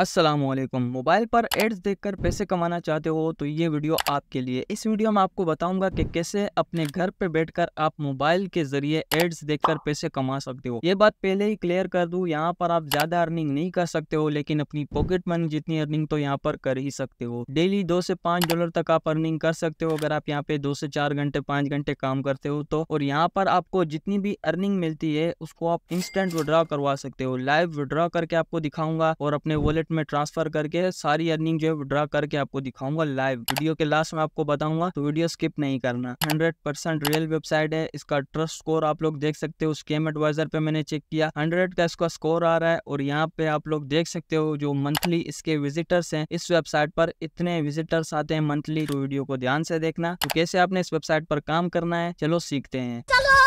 Aslam mobile पर ads देखकर पैसे कमाना चाहते हो तो ये वीडियो आपके लिए इस वीडियो में आपको बताऊंगा कि कैसे अपने घर पर बैठकर आप मोबाइल के जरिए एड्स देखकर पैसे कमा सकते हो ये बात पहले ही क्लियर कर दूं यहाँ पर आप ज्यादा अर्निंग नहीं कर सकते हो लेकिन अपनी पॉकेट मनी जितनी अर्निंग तो यहाँ पर कर ही सकते हो डेली दो से पाँच डॉलर तक आप अर्निंग कर सकते हो अगर आप यहाँ पे दो से चार घंटे पाँच घंटे काम करते हो तो और यहाँ पर आपको जितनी भी अर्निंग मिलती है उसको आप इंस्टेंट विड्रॉ करवा सकते हो लाइव विड्रॉ करके आपको दिखाऊंगा और अपने वॉलेट वॉलेट में ट्रांसफर करके सारी अर्निंग जो है विड्रा करके आपको दिखाऊंगा लाइव वीडियो के लास्ट में आपको बताऊंगा तो वीडियो स्किप नहीं करना हंड्रेड रियल वेबसाइट है इसका ट्रस्ट स्कोर आप लोग देख सकते हो स्केम एडवाइजर पे मैंने चेक किया हंड्रेड का इसका स्कोर आ रहा है और यहाँ पे आप लोग देख सकते हो जो मंथली इसके विजिटर्स हैं इस वेबसाइट पर इतने विजिटर्स आते हैं मंथली तो वीडियो को ध्यान से देखना तो कैसे आपने इस वेबसाइट पर काम करना है चलो सीखते हैं चलो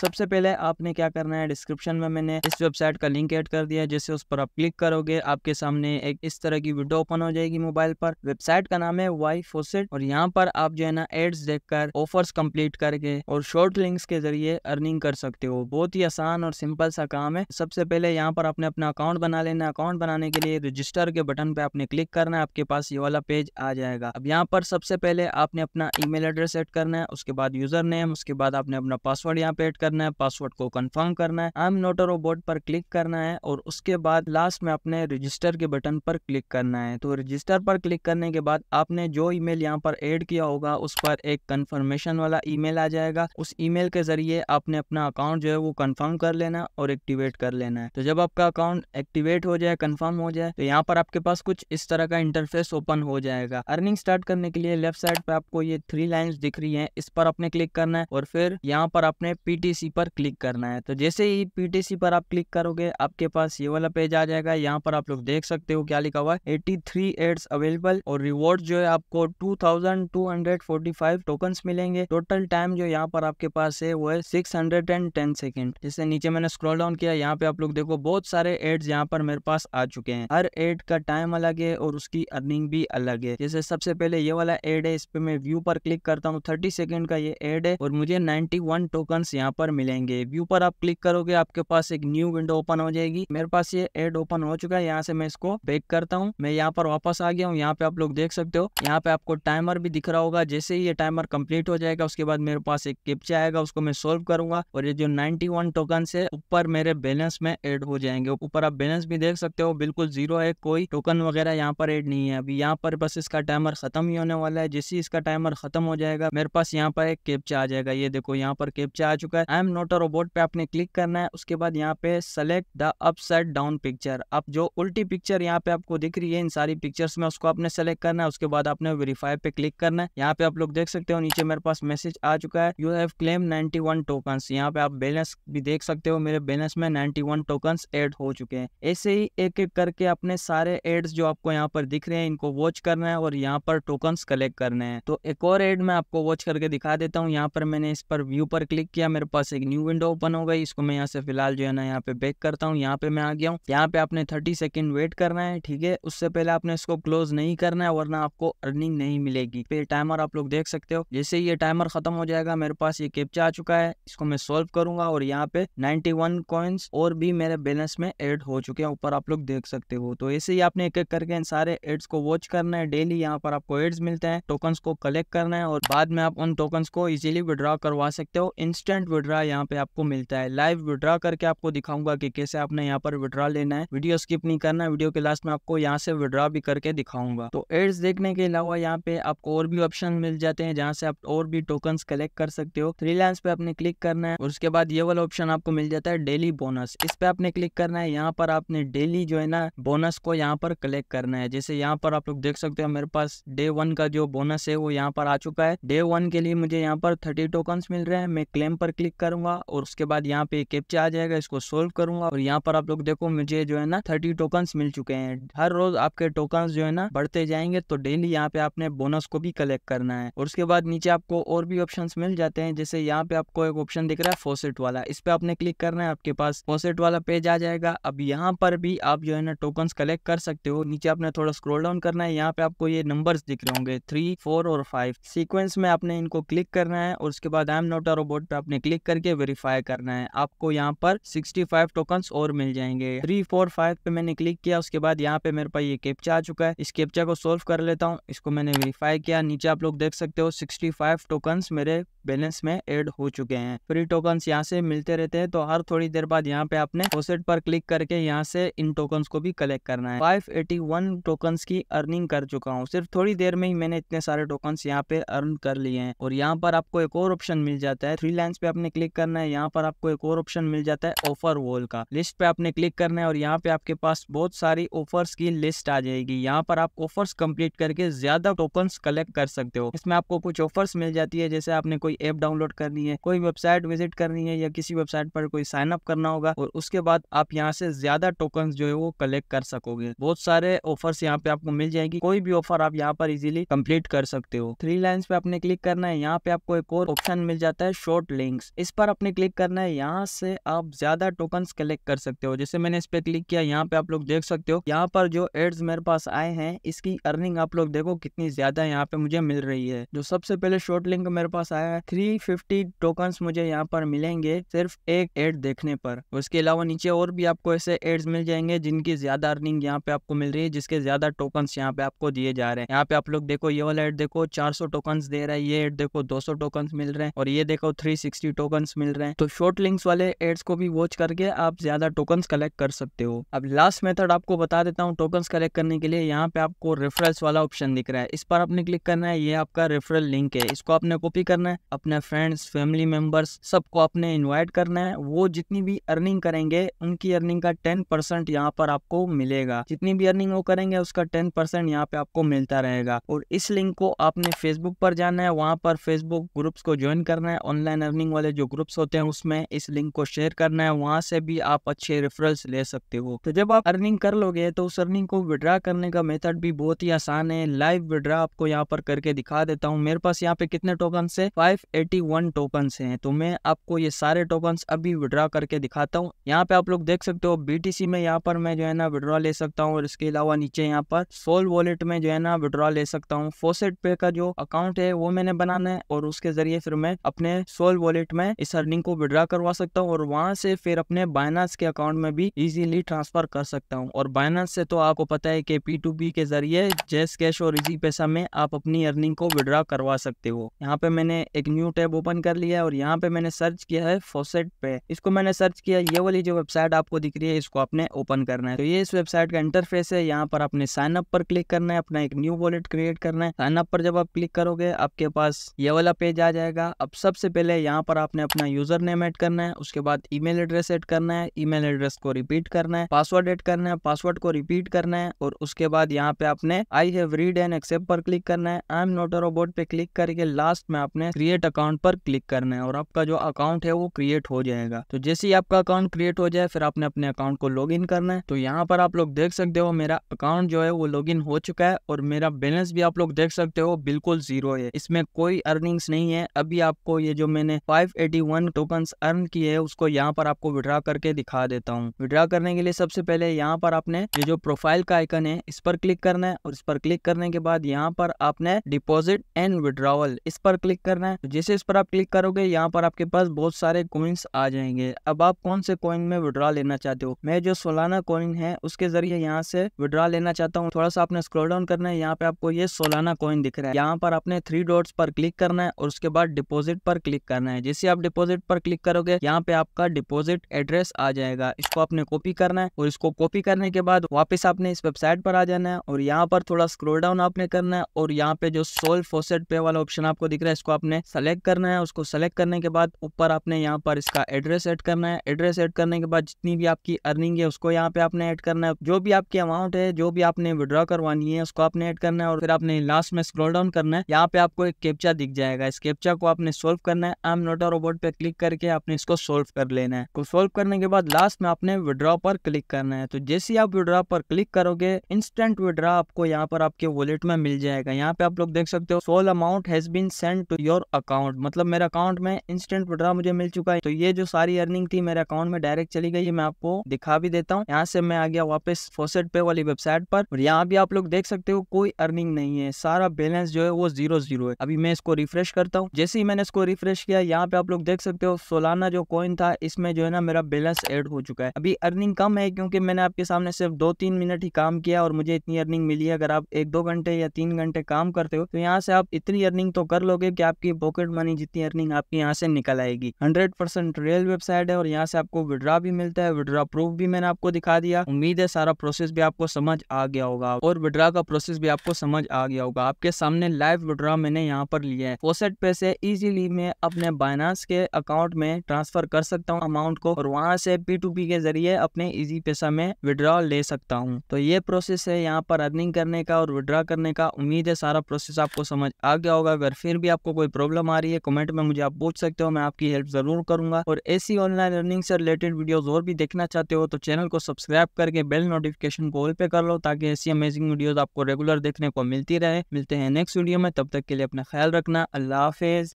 सबसे पहले आपने क्या करना है डिस्क्रिप्शन में मैंने इस वेबसाइट का लिंक ऐड कर दिया है जैसे उस पर आप क्लिक करोगे आपके सामने एक इस तरह की विंडो ओपन हो जाएगी मोबाइल पर वेबसाइट का नाम है वाई फोसेट और यहाँ पर आप जो है ना एड्स देखकर ऑफर्स कंप्लीट करके और शॉर्ट लिंक्स के जरिए अर्निंग कर सकते हो बहुत ही आसान और सिंपल सा काम है सबसे पहले यहाँ पर आपने अपना अकाउंट बना लेना अकाउंट बनाने के लिए रजिस्टर के बटन पे आपने क्लिक करना है आपके पास ये वाला पेज आ जाएगा अब यहाँ पर सबसे पहले आपने अपना ई एड्रेस एड करना है उसके बाद यूजर नेम उसके बाद आपने अपना पासवर्ड यहाँ पे एड करना है पासवर्ड को कन्फर्म करना है I am not a robot पर क्लिक करना है और उसके बाद लास्ट में अपने रजिस्टर के बटन पर क्लिक करना है तो रजिस्टर पर क्लिक करने के बाद आपने जो ईमेल यहाँ पर एड किया होगा उस पर एक कन्फर्मेशन वाला ईमेल आ जाएगा उस ईमेल के जरिए आपने अपना अकाउंट जो है वो कन्फर्म कर लेना और एक्टिवेट कर लेना है तो जब आपका अकाउंट एक्टिवेट हो जाए कन्फर्म हो जाए तो यहाँ पर आपके पास कुछ इस तरह का इंटरफेस ओपन हो जाएगा अर्निंग स्टार्ट करने के लिए लेफ्ट साइड पर आपको ये थ्री लाइन दिख रही है इस पर आपने क्लिक करना है और फिर यहाँ पर आपने है पीटीसी पर क्लिक करना है तो जैसे ही पीटीसी पर आप क्लिक करोगे आपके पास ये वाला पेज आ जाएगा यहाँ पर आप लोग देख सकते हो क्या लिखा हुआ है एटी थ्री एड्स अवेलेबल और रिवॉर्ड जो है आपको two thousand two hundred forty five token मिलेंगे टोटल टाइम जो यहाँ पर आपके पास है वो है six hundred and ten second जैसे नीचे मैंने स्क्रॉल डाउन किया यहाँ पे आप लोग देखो बहुत सारे एड्स यहाँ पर मेरे पास आ चुके हैं हर एड का टाइम अलग है और उसकी अर्निंग भी अलग है जैसे सबसे पहले ये वाला एड है इस पे मैं व्यू पर क्लिक करता हूँ थर्टी सेकेंड का ये एड है और मुझे नाइन्टी वन टोकन आइकन्स यहाँ पर मिलेंगे व्यू पर आप क्लिक करोगे आपके पास एक न्यू विंडो ओपन हो जाएगी मेरे पास ये एड ओपन हो चुका है यहाँ से मैं इसको बैक करता हूँ मैं यहाँ पर वापस आ गया हूँ यहाँ पे आप लोग देख सकते हो यहाँ पे आपको टाइमर भी दिख रहा होगा जैसे ही ये टाइमर कम्प्लीट हो जाएगा उसके बाद मेरे पास एक कैप्चा आएगा उसको मैं सोल्व करूंगा और ये जो नाइनटी वन टोकन है ऊपर मेरे बैलेंस में एड हो जाएंगे ऊपर आप बैलेंस भी देख सकते हो बिल्कुल जीरो है कोई टोकन वगैरह यहाँ पर एड नहीं है अभी यहाँ पर बस इसका टाइमर खत्म ही होने वाला है जैसे ही इसका टाइमर खत्म हो जाएगा मेरे पास यहाँ पर एक कैप्चा आ जाएगा ये देखो यहाँ पर कैप्चा आ चुका है I am not a robot पे आपने क्लिक करना है उसके बाद यहाँ पे select the upside down picture अब जो उल्टी पिक्चर यहाँ पे आपको दिख रही है इन सारी पिक्चर्स में उसको आपने सेलेक्ट करना है उसके बाद आपने वेरीफाई पे क्लिक करना है यहाँ पे आप लोग देख सकते हो नीचे मेरे पास मैसेज आ चुका है you have claim ninety one token यहाँ पे आप बैलेंस भी देख सकते हो मेरे बैलेंस में नाइनटी वन टोकन एड हो चुके हैं ऐसे ही एक एक करके अपने सारे एड्स जो आपको यहाँ पर दिख रहे हैं इनको वॉच करना है और यहाँ पर टोकन कलेक्ट करने हैं तो एक और एड मैं आपको वॉच करके दिखा देता हूँ यहाँ पर मैंने इस पर व्यू पर क्लिक किया मेरे पास एक न्यू विंडो ओपन हो गई इसको मैं यहाँ से फिलहाल जो है ना यहाँ पे बैक करता हूँ यहाँ पे मैं आ गया हूँ यहाँ पे आपने थर्टी सेकेंड वेट करना है ठीक है उससे पहले आपने इसको क्लोज नहीं करना है वरना आपको अर्निंग नहीं मिलेगी फिर टाइमर आप लोग देख सकते हो जैसे ये टाइमर खत्म हो जाएगा मेरे पास ये कैप्चा आ चुका है इसको मैं सोल्व करूंगा और यहाँ पे नाइनटी वन कॉइन्स और भी मेरे बैलेंस में एड हो चुके हैं ऊपर आप लोग देख सकते हो तो ऐसे ही आपने एक एक करके इन सारे एड्स को वॉच करना है डेली यहाँ पर आपको एड्स मिलते हैं टोकन को कलेक्ट करना है और बाद में आप उन टोकन को इजिली विड्रॉ करवा सकते हो इंस्ट इंस्टेंट विड्रा यहाँ पे आपको मिलता है लाइव विड्रा करके आपको दिखाऊंगा कि कैसे आपने यहाँ पर विड्रा लेना है वीडियो स्किप नहीं करना वीडियो के लास्ट में आपको यहाँ से विड्रा भी करके दिखाऊंगा तो एड्स देखने के अलावा यहाँ पे आपको और भी ऑप्शन मिल जाते हैं जहाँ से आप और भी टोकन कलेक्ट कर सकते हो थ्री पे आपने क्लिक करना है और उसके बाद ये वाला ऑप्शन आपको मिल जाता है डेली बोनस इस पे आपने क्लिक करना है यहाँ पर आपने डेली जो है ना बोनस को यहाँ पर कलेक्ट करना है जैसे यहाँ पर आप लोग देख सकते हो मेरे पास डे वन का जो बोनस है वो यहाँ पर आ चुका है डे वन के लिए मुझे यहाँ पर थर्टी टोकन मिल रहे हैं मैं क्लेम प्रॉब्लम पर क्लिक करूंगा और उसके बाद यहाँ पे कैप्चा आ जाएगा इसको सोल्व करूंगा और यहाँ पर आप लोग देखो मुझे जो है ना थर्टी टोकन मिल चुके हैं हर रोज आपके टोकन जो है ना बढ़ते जाएंगे तो डेली यहाँ पे आपने बोनस को भी कलेक्ट करना है और उसके बाद नीचे आपको और भी ऑप्शन मिल जाते हैं जैसे यहाँ पे आपको एक ऑप्शन दिख रहा है फोसेट वाला इस पे आपने क्लिक करना है आपके पास फोसेट वाला पेज आ जाएगा अब यहाँ पर भी आप जो है ना टोकन कलेक्ट कर सकते हो नीचे आपने थोड़ा स्क्रोल डाउन करना है यहाँ पे आपको ये नंबर दिख रहे होंगे थ्री फोर और फाइव सीक्वेंस में आपने इनको क्लिक करना है और उसके बाद I am not a robot पे आपने क्लिक करके वेरीफाई करना है आपको यहाँ पर सिक्सटी फाइव टोकन्स और मिल जाएंगे थ्री फोर फाइव पे मैंने क्लिक किया उसके बाद यहाँ पे मेरे पास ये कैप्चा आ चुका है इस कैप्चा को सोल्व कर लेता हूँ इसको मैंने वेरीफाई किया नीचे आप लोग देख सकते हो सिक्सटी फाइव टोकन्स मेरे बैलेंस में एड हो चुके हैं फ्री टोकन्स यहाँ से मिलते रहते हैं तो हर थोड़ी देर बाद यहाँ पे आपने फोसेट पर क्लिक करके यहाँ से इन टोकन्स को भी कलेक्ट करना है फाइव वन टोकन्स की अर्निंग कर चुका हूँ सिर्फ थोड़ी देर में ही मैंने इतने सारे टोकन्स यहाँ पे अर्न कर लिए हैं और यहाँ पर आपको एक और ऑप्शन मिल जाता है थ्री ऑप्शंस पे आपने क्लिक करना है यहाँ पर आपको एक और ऑप्शन मिल जाता है ऑफर वॉल का लिस्ट पे आपने क्लिक करना है और यहाँ पे आपके पास बहुत सारी ऑफर्स की लिस्ट आ जाएगी यहाँ पर आप ऑफर्स कंप्लीट करके ज्यादा टोकन कलेक्ट कर सकते हो इसमें आपको कुछ ऑफर्स मिल जाती है जैसे आपने कोई ऐप डाउनलोड करनी है कोई वेबसाइट विजिट करनी है या किसी वेबसाइट पर कोई साइन अप करना होगा और उसके बाद आप यहाँ से ज्यादा टोकन जो है वो कलेक्ट कर सकोगे बहुत सारे ऑफर्स यहाँ पे आपको मिल जाएगी कोई भी ऑफर आप यहाँ पर इजिली कम्प्लीट कर सकते हो थ्री लाइन्स पे आपने क्लिक करना है यहाँ पे आपको एक और ऑप्शन मिल जाता है शॉर्ट लिंक लिंक्स इस पर आपने क्लिक करना है यहाँ से आप ज्यादा टोकन कलेक्ट कर सकते हो जैसे मैंने इस पर क्लिक किया यहाँ पे आप लोग देख सकते हो यहाँ पर जो एड्स मेरे पास आए हैं इसकी अर्निंग आप लोग देखो कितनी ज्यादा यहाँ पे मुझे मिल रही है जो सबसे पहले शॉर्ट लिंक मेरे पास आया है थ्री फिफ्टी टोकन मुझे यहाँ पर मिलेंगे सिर्फ एक एड देखने पर उसके अलावा नीचे और भी आपको ऐसे एड्स मिल जाएंगे जिनकी ज्यादा अर्निंग यहाँ पे आपको मिल रही है जिसके ज्यादा टोकन यहाँ पे आपको दिए जा रहे हैं यहाँ पे आप लोग देखो ये वाला एड देखो चार सौ टोकन दे रहा है ये एड देखो दो सौ टोकन मिल रहे हैं और ये देखो थ्री सिक्सटी टोकन मिल रहे हैं तो शॉर्ट लिंक्स वाले एड्स को भी वॉच करके आप ज्यादा टोकन कलेक्ट कर सकते हो अब लास्ट मेथड आपको बता देता हूँ टोकन कलेक्ट करने के लिए यहाँ पे आपको रेफरल्स वाला ऑप्शन दिख रहा है इस पर आपने क्लिक करना है ये आपका रेफरल लिंक है इसको आपने कॉपी करना है अपने फ्रेंड्स फैमिली मेंबर्स सबको आपने इन्वाइट करना है वो जितनी भी अर्निंग करेंगे उनकी अर्निंग का टेन परसेंट यहाँ पर आपको मिलेगा जितनी भी अर्निंग वो करेंगे उसका टेन परसेंट यहाँ पे आपको मिलता रहेगा और इस लिंक को आपने फेसबुक पर जाना है वहाँ पर फेसबुक ग्रुप्स को ज्वाइन करना है ऑनलाइन लर्निंग वाले जो ग्रुप्स होते हैं उसमें इस लिंक को शेयर करना है वहाँ से भी आप अच्छे रेफरल्स ले सकते हो तो जब आप अर्निंग कर लोगे तो उस अर्निंग को विड्रा करने का मेथड भी बहुत ही आसान है लाइव विड्रा आपको यहाँ पर करके दिखा देता हूँ मेरे पास यहाँ पे कितने टोकन है फाइव एटी वन टोकन तो मैं आपको ये सारे टोकन अभी विड्रा करके दिखाता हूँ यहाँ पे आप लोग देख सकते हो बीटीसी में यहाँ पर मैं जो है ना विड्रॉ ले सकता हूँ और इसके अलावा नीचे यहाँ पर सोल वॉलेट में जो है ना विड्रॉ ले सकता हूँ फोसेट पे का जो अकाउंट है वो मैंने बनाना है और उसके जरिए फिर मैं अपने सोल वॉलेट में इस अर्निंग को विड्रा करवा सकता हूँ और वहां से फिर अपने बाइनास के अकाउंट में भी इजीली ट्रांसफर कर सकता हूँ और बाइनास से तो आपको पता है कि पी टू पी के जरिए जेस कैश और इजी पैसा में आप अपनी अर्निंग को विड्रा करवा सकते हो यहाँ पे मैंने एक न्यू टैब ओपन कर लिया है और यहाँ पे मैंने सर्च किया है फोसेट पे इसको मैंने सर्च किया ये वाली जो वेबसाइट आपको दिख रही है इसको आपने ओपन करना है तो ये इस वेबसाइट का इंटरफेस है यहाँ पर आपने साइन अप पर क्लिक करना है अपना एक न्यू वॉलेट क्रिएट करना है साइन अप पर जब आप क्लिक करोगे आपके पास ये वाला पेज आ जाएगा अब सबसे पहले यहाँ यहाँ पर आपने अपना यूजर नेम एड करना है उसके बाद ईमेल एड्रेस एड करना है ईमेल एड्रेस को रिपीट करना है पासवर्ड एड करना है पासवर्ड को रिपीट करना है और उसके बाद यहाँ पे आपने I have read and accept पर क्लिक करना है आई एम नोट रोबोट पे क्लिक करके लास्ट में आपने क्रिएट अकाउंट पर क्लिक करना है और आपका जो अकाउंट है वो क्रिएट हो जाएगा तो जैसे ही आपका अकाउंट क्रिएट हो जाए फिर आपने अपने अकाउंट को लॉग इन करना है तो यहाँ पर आप लोग देख सकते हो मेरा अकाउंट जो है वो लॉग इन हो चुका है और मेरा बैलेंस भी आप लोग देख सकते हो बिल्कुल जीरो है इसमें कोई अर्निंग्स नहीं है अभी आपको ये जो मैंने 581 टोकन अर्न किए है उसको यहाँ पर आपको विड्रा करके दिखा देता हूँ विड्रा करने के लिए सबसे पहले यहाँ पर आपने ये जो प्रोफाइल का आइकन है इस पर क्लिक करना है और इस पर क्लिक करने के बाद यहाँ पर आपने डिपोजिट एंड विड्रॉवल इस पर क्लिक करना है तो जैसे इस पर आप क्लिक करोगे यहाँ पर आपके पास बहुत सारे कोइंस आ जाएंगे अब आप कौन से कोइन में विड्रॉ लेना चाहते हो मैं जो सोलाना कोइन है उसके जरिए यहाँ से विड्रॉ लेना चाहता हूँ थोड़ा सा आपने स्क्रोल डाउन करना है यहाँ पे आपको ये सोलाना कोइन दिख रहा है यहाँ पर आपने थ्री डॉट्स पर क्लिक करना है और उसके बाद डिपोजिट पर क्लिक करना है करना है जैसे आप डिपोजिट पर क्लिक करोगे यहाँ पे आपका डिपोजिट एड्रेस आ जाएगा इसको आपने कॉपी करना है और इसको कॉपी करने के बाद वापिस आपने इस वेबसाइट पर आ जाना है और यहाँ पर थोड़ा स्क्रोल डाउन आपने करना है और यहाँ पे जो सोल फोसेट पे वाला ऑप्शन आपको दिख रहा है इसको आपने सेलेक्ट करना है उसको सेलेक्ट करने के बाद ऊपर आपने यहाँ पर इसका एड्रेस एड करना है एड्रेस एड करने के बाद जितनी भी आपकी अर्निंग है उसको यहाँ पे आपने एड करना है जो भी आपकी अमाउंट है जो भी आपने विड्रॉ करवानी है उसको आपने एड करना है और फिर आपने लास्ट में स्क्रोल डाउन करना है यहाँ पे आपको एक कैप्चा दिख जाएगा इस कैप्चा को आपने सोल्व करना है नोट रोबोट पे क्लिक करके आपने इसको सोल्व कर लेना है तो सोल्व करने के बाद लास्ट में आपने विड्रॉ पर क्लिक करना है तो जैसे ही आप विड्रॉ पर क्लिक करोगे इंस्टेंट विड्रॉ आपको यहाँ पर आपके वॉलेट में मिल जाएगा यहाँ पे आप लोग देख सकते हो sol amount has been send to your account मतलब मेरे अकाउंट में इंस्टेंट विड्रॉ मुझे मिल चुका है तो ये जो सारी अर्निंग थी मेरे अकाउंट में डायरेक्ट चली गई है मैं आपको दिखा भी देता हूँ यहाँ से मैं आ गया वापस फोसेट पे वाली वेबसाइट पर और यहाँ भी आप लोग देख सकते हो कोई अर्निंग नहीं है सारा बैलेंस जो है वो जीरो जीरो है अभी मैं इसको रिफ्रेश करता हूँ जैसे ही मैंने इसको रिफ्रेश किया यहाँ पे आप लोग देख सकते हो सोलाना जो कॉइन था इसमें जो है ना मेरा बैलेंस एड हो चुका है अभी अर्निंग कम है क्योंकि मैंने आपके सामने सिर्फ दो तीन मिनट ही काम किया और मुझे इतनी अर्निंग मिली है अगर आप एक दो घंटे या तीन घंटे काम करते हो तो यहाँ से आप इतनी अर्निंग तो कर लोगे की आपकी पॉकेट मनी जितनी अर्निंग आपकी यहाँ से निकल आएगी हंड्रेड रियल वेबसाइट है और यहाँ से आपको विड्रा भी मिलता है विड्रा प्रूफ भी मैंने आपको दिखा दिया उम्मीद है सारा प्रोसेस भी आपको समझ आ गया होगा और विड्रा का प्रोसेस भी आपको समझ आ गया होगा आपके सामने लाइव विड्रा मैंने यहाँ पर लिया है पैसे इजीली मैं अपने बाइनास के अकाउंट में ट्रांसफर कर सकता हूँ अमाउंट को और वहाँ से पी टू पी के जरिए अपने इजी पैसा में विड्रॉ ले सकता हूँ तो ये प्रोसेस है यहाँ पर अर्निंग करने का और विड्रॉ करने का उम्मीद है सारा प्रोसेस आपको समझ आ गया होगा अगर फिर भी आपको कोई प्रॉब्लम आ रही है कमेंट में मुझे आप पूछ सकते हो मैं आपकी हेल्प जरूर करूंगा और ऐसी ऑनलाइन अर्निंग से रिलेटेड वीडियोज और भी देखना चाहते हो तो चैनल को सब्सक्राइब करके बेल नोटिफिकेशन को ऑल पे कर लो ताकि ऐसी अमेजिंग वीडियोज आपको रेगुलर देखने को मिलती रहे मिलते हैं नेक्स्ट वीडियो में तब तक के लिए अपना ख्याल रखना अल्लाह हाफिज